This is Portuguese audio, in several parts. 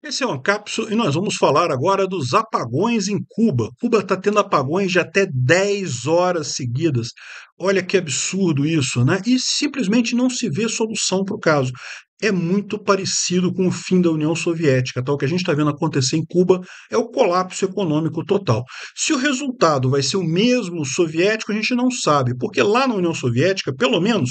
Esse é o Ancapso e nós vamos falar agora dos apagões em Cuba. Cuba está tendo apagões de até 10 horas seguidas. Olha que absurdo isso, né? E simplesmente não se vê solução para o caso é muito parecido com o fim da União Soviética. Tá? O que a gente está vendo acontecer em Cuba é o colapso econômico total. Se o resultado vai ser o mesmo soviético, a gente não sabe, porque lá na União Soviética, pelo menos,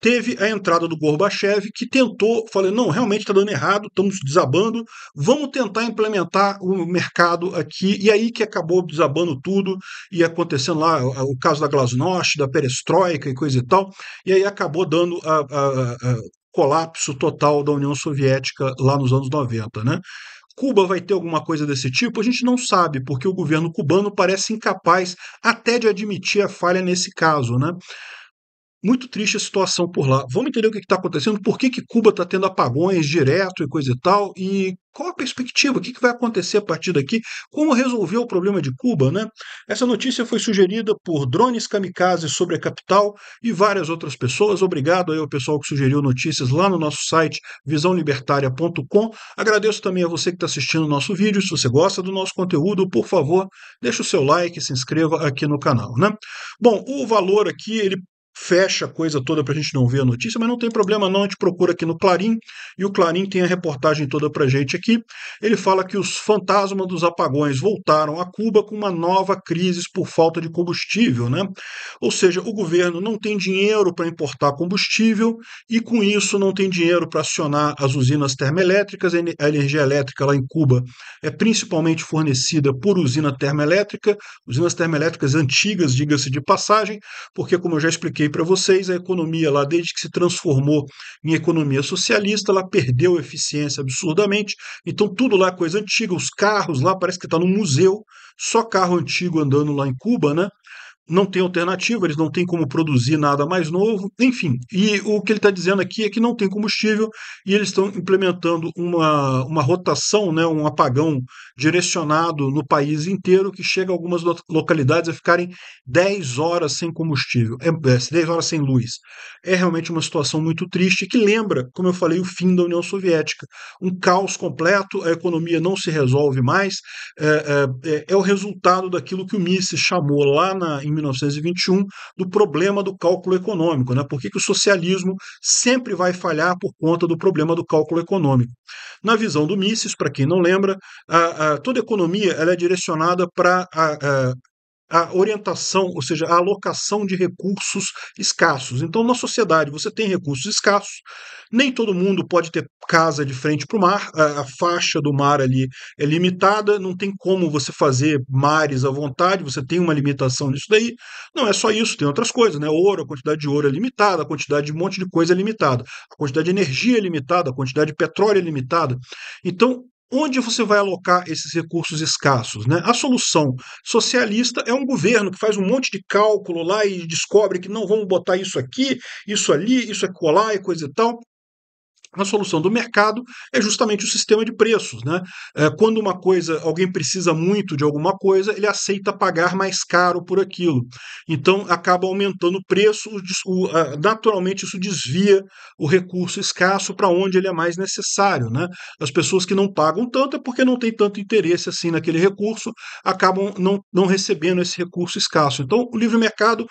teve a entrada do Gorbachev, que tentou, falei, não, realmente está dando errado, estamos desabando, vamos tentar implementar o mercado aqui, e aí que acabou desabando tudo, e acontecendo lá o caso da Glasnost, da Perestroika e coisa e tal, e aí acabou dando a, a, a colapso total da União Soviética lá nos anos 90, né? Cuba vai ter alguma coisa desse tipo? A gente não sabe, porque o governo cubano parece incapaz até de admitir a falha nesse caso, né? Muito triste a situação por lá. Vamos entender o que está acontecendo, por que, que Cuba está tendo apagões direto e coisa e tal, e qual a perspectiva, o que, que vai acontecer a partir daqui, como resolver o problema de Cuba, né? Essa notícia foi sugerida por drones kamikazes sobre a capital e várias outras pessoas. Obrigado aí ao pessoal que sugeriu notícias lá no nosso site visãolibertaria.com. Agradeço também a você que está assistindo o nosso vídeo. Se você gosta do nosso conteúdo, por favor, deixe o seu like, se inscreva aqui no canal, né? Bom, o valor aqui, ele fecha a coisa toda para a gente não ver a notícia, mas não tem problema não, a gente procura aqui no Clarim, e o Clarim tem a reportagem toda para a gente aqui. Ele fala que os fantasmas dos apagões voltaram a Cuba com uma nova crise por falta de combustível, né? Ou seja, o governo não tem dinheiro para importar combustível e com isso não tem dinheiro para acionar as usinas termoelétricas, a energia elétrica lá em Cuba é principalmente fornecida por usina termoelétrica, usinas termoelétricas antigas, diga-se de passagem, porque como eu já expliquei falei para vocês, a economia lá, desde que se transformou em economia socialista, ela perdeu eficiência absurdamente. Então, tudo lá é coisa antiga, os carros lá, parece que está no museu, só carro antigo andando lá em Cuba, né? não tem alternativa, eles não têm como produzir nada mais novo, enfim. E o que ele está dizendo aqui é que não tem combustível e eles estão implementando uma, uma rotação, né, um apagão direcionado no país inteiro que chega a algumas localidades a ficarem 10 horas sem combustível, é, é, 10 horas sem luz. É realmente uma situação muito triste que lembra, como eu falei, o fim da União Soviética. Um caos completo, a economia não se resolve mais, é, é, é, é o resultado daquilo que o Mises chamou lá na, em 1921 do problema do cálculo econômico. Né? Por que, que o socialismo sempre vai falhar por conta do problema do cálculo econômico? Na visão do Mises, para quem não lembra, a, a, toda a economia ela é direcionada para a orientação, ou seja, a alocação de recursos escassos. Então, na sociedade, você tem recursos escassos, nem todo mundo pode ter casa de frente para o mar, a, faixa do mar ali é limitada, não tem como você fazer mares à vontade, você tem uma limitação nisso daí. Não é só isso, tem outras coisas, né? Ouro, a quantidade de ouro é limitada, a quantidade de um monte de coisa é limitada, a quantidade de energia é limitada, a quantidade de petróleo é limitada. Então, Onde você vai alocar esses recursos escassos? Né? A solução socialista é um governo que faz um monte de cálculo lá e descobre que não vamos botar isso aqui, isso ali, isso é colar e coisa e tal. A solução do mercado é justamente o sistema de preços. Né? É, quando uma coisa, alguém precisa muito de alguma coisa, ele aceita pagar mais caro por aquilo. Então acaba aumentando o preço, naturalmente isso desvia o recurso escasso para onde ele é mais necessário. Né? As pessoas que não pagam tanto é porque não tem tanto interesse assim naquele recurso, acabam não, não recebendo esse recurso escasso. Então o livre mercado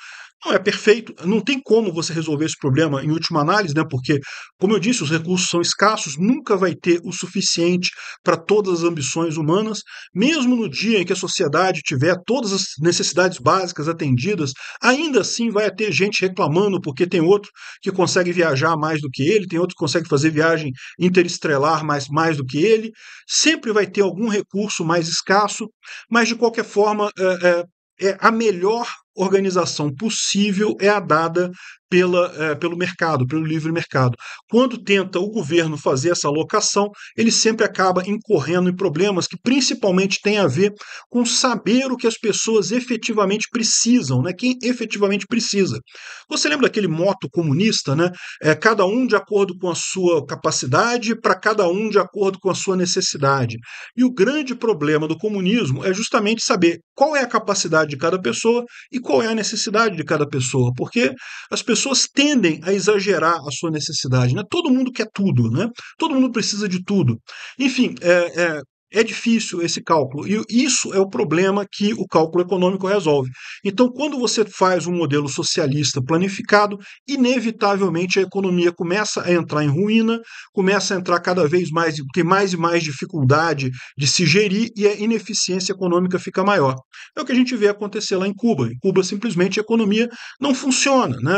não é perfeito, não tem como você resolver esse problema em última análise, né? Porque, como eu disse, os recursos são escassos, nunca vai ter o suficiente para todas as ambições humanas, mesmo no dia em que a sociedade tiver todas as necessidades básicas atendidas, ainda assim vai ter gente reclamando porque tem outro que consegue viajar mais do que ele, tem outro que consegue fazer viagem interestrelar mais, mais do que ele, sempre vai ter algum recurso mais escasso, mas de qualquer forma, é, é, é a melhor organização possível é a dada pela, é, pelo mercado, pelo livre mercado. Quando tenta o governo fazer essa alocação, ele sempre acaba incorrendo em problemas que principalmente têm a ver com saber o que as pessoas efetivamente precisam, né? quem efetivamente precisa. Você lembra daquele moto comunista, né? É, cada um de acordo com a sua capacidade, para cada um de acordo com a sua necessidade. E o grande problema do comunismo é justamente saber qual é a capacidade de cada pessoa e qual é a necessidade de cada pessoa, porque as pessoas tendem a exagerar a sua necessidade. Né? Todo mundo quer tudo, né? todo mundo precisa de tudo. Enfim, é, é, é difícil esse cálculo, e isso é o problema que o cálculo econômico resolve. Então, quando você faz um modelo socialista planificado, inevitavelmente a economia começa a entrar em ruína, começa a entrar cada vez mais, tem mais e mais dificuldade de se gerir e a ineficiência econômica fica maior. É o que a gente vê acontecer lá em Cuba. Em Cuba, simplesmente, a economia não funciona, né?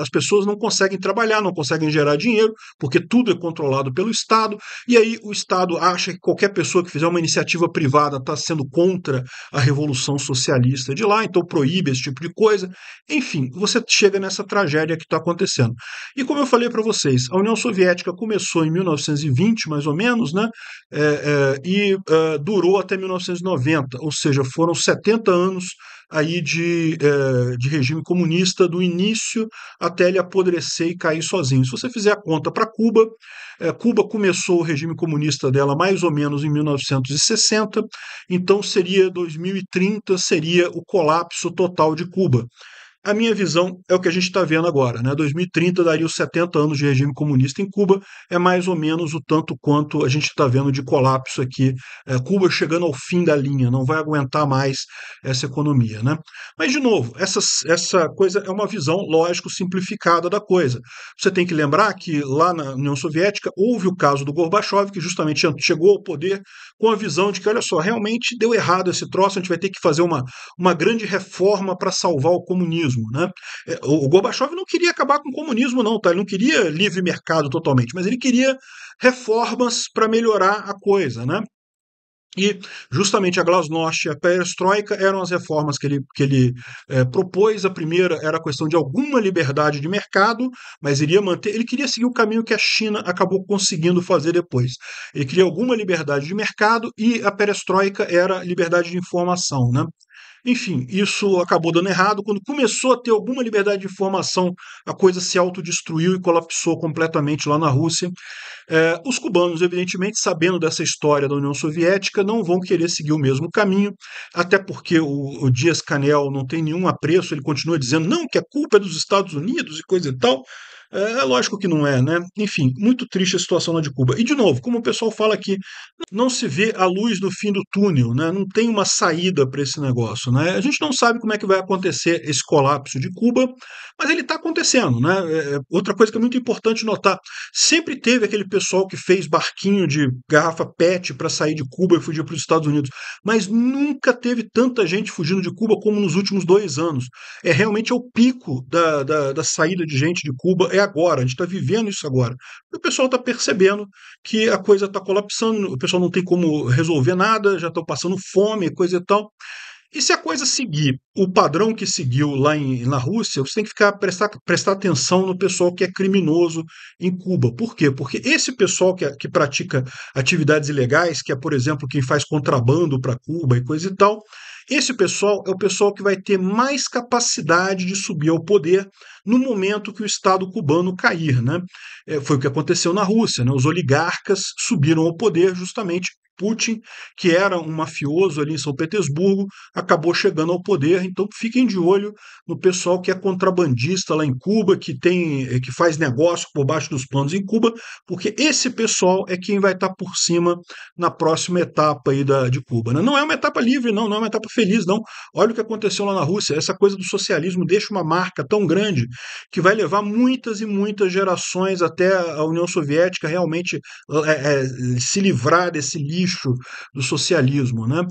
as pessoas não conseguem trabalhar, não conseguem gerar dinheiro, porque tudo é controlado pelo Estado, e aí o Estado acha que qualquer pessoa pessoa que fizer uma iniciativa privada está sendo contra a revolução socialista de lá, então proíbe esse tipo de coisa. Enfim, você chega nessa tragédia que está acontecendo. E como eu falei para vocês, a União Soviética começou em 1920, mais ou menos, né? É, é, e é, durou até 1990, ou seja, foram 70 anos aí de, é, de regime comunista do início até ele apodrecer e cair sozinho. Se você fizer a conta para Cuba, é, Cuba começou o regime comunista dela mais ou menos em 1960, então seria 2030 seria o colapso total de Cuba. A minha visão é o que a gente está vendo agora. Né? 2030 daria os 70 anos de regime comunista em Cuba, é mais ou menos o tanto quanto a gente está vendo de colapso aqui. É, Cuba chegando ao fim da linha, não vai aguentar mais essa economia. Né? Mas, de novo, essa, essa coisa é uma visão, lógico, simplificada da coisa. Você tem que lembrar que lá na União Soviética houve o caso do Gorbachev, que justamente chegou ao poder com a visão de que, olha só, realmente deu errado esse troço, a gente vai ter que fazer uma, uma grande reforma para salvar o comunismo comunismo. Né? É, o Gorbachev não queria acabar com o comunismo, não, tá? ele não queria livre mercado totalmente, mas ele queria reformas para melhorar a coisa. Né? E justamente a glasnost e a perestroika eram as reformas que ele, que ele é, propôs. A primeira era a questão de alguma liberdade de mercado, mas iria manter. Ele queria seguir o caminho que a China acabou conseguindo fazer depois. Ele queria alguma liberdade de mercado e a perestroika era liberdade de informação. Né? Enfim, isso acabou dando errado. Quando começou a ter alguma liberdade de informação, a coisa se autodestruiu e colapsou completamente lá na Rússia. É, os cubanos, evidentemente, sabendo dessa história da União Soviética, não vão querer seguir o mesmo caminho, até porque o, o Dias Canel não tem nenhum apreço, ele continua dizendo não, que a culpa é dos Estados Unidos e coisa e tal. É, é lógico que não é, né? Enfim, muito triste a situação lá de Cuba. E, de novo, como o pessoal fala aqui, não se vê a luz no fim do túnel, né? Não tem uma saída para esse negócio, né? A gente não sabe como é que vai acontecer esse colapso de Cuba, mas ele está acontecendo, né? É, é outra coisa que é muito importante notar: sempre teve aquele pessoal que fez barquinho de garrafa PET para sair de Cuba e fugir para os Estados Unidos, mas nunca teve tanta gente fugindo de Cuba como nos últimos dois anos. É realmente é o pico da, da, da saída de gente de Cuba é é agora, a gente está vivendo isso agora. o pessoal está percebendo que a coisa está colapsando, o pessoal não tem como resolver nada, já estão passando fome, coisa e tal. E se a coisa seguir o padrão que seguiu lá em, na Rússia, você tem que ficar prestar, prestar atenção no pessoal que é criminoso em Cuba. Por quê? Porque esse pessoal que, que pratica atividades ilegais, que é, por exemplo, quem faz contrabando para Cuba e coisa e tal, esse pessoal é o pessoal que vai ter mais capacidade de subir ao poder no momento que o Estado cubano cair. Né? É, foi o que aconteceu na Rússia. Né? Os oligarcas subiram ao poder justamente Putin, que era um mafioso ali em São Petersburgo, acabou chegando ao poder. Então fiquem de olho no pessoal que é contrabandista lá em Cuba, que tem, que faz negócio por baixo dos panos em Cuba, porque esse pessoal é quem vai estar tá por cima na próxima etapa aí da, de Cuba. Né? Não é uma etapa livre, não, não é uma etapa feliz, não. Olha o que aconteceu lá na Rússia. Essa coisa do socialismo deixa uma marca tão grande que vai levar muitas e muitas gerações até a União Soviética realmente é, é, se livrar desse lixo lixo do socialismo, né?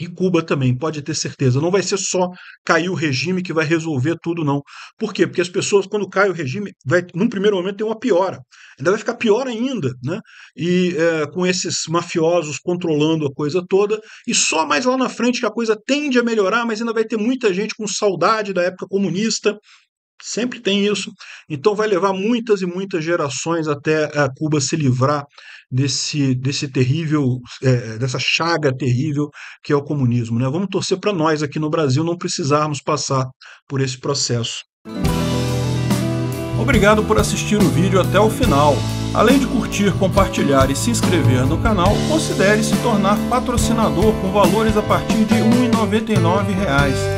E Cuba também, pode ter certeza. Não vai ser só cair o regime que vai resolver tudo, não. Por quê? Porque as pessoas, quando cai o regime, vai, num primeiro momento tem uma piora. Ainda vai ficar pior ainda, né? E é, com esses mafiosos controlando a coisa toda. E só mais lá na frente que a coisa tende a melhorar, mas ainda vai ter muita gente com saudade da época comunista, Sempre tem isso. Então vai levar muitas e muitas gerações até eh, Cuba se livrar desse, desse terrível, é, dessa chaga terrível que é o comunismo. Né? Vamos torcer para nós aqui no Brasil não precisarmos passar por esse processo. Obrigado por assistir o vídeo até o final. Além de curtir, compartilhar e se inscrever no canal, considere se tornar patrocinador com valores a partir de R$ 1,99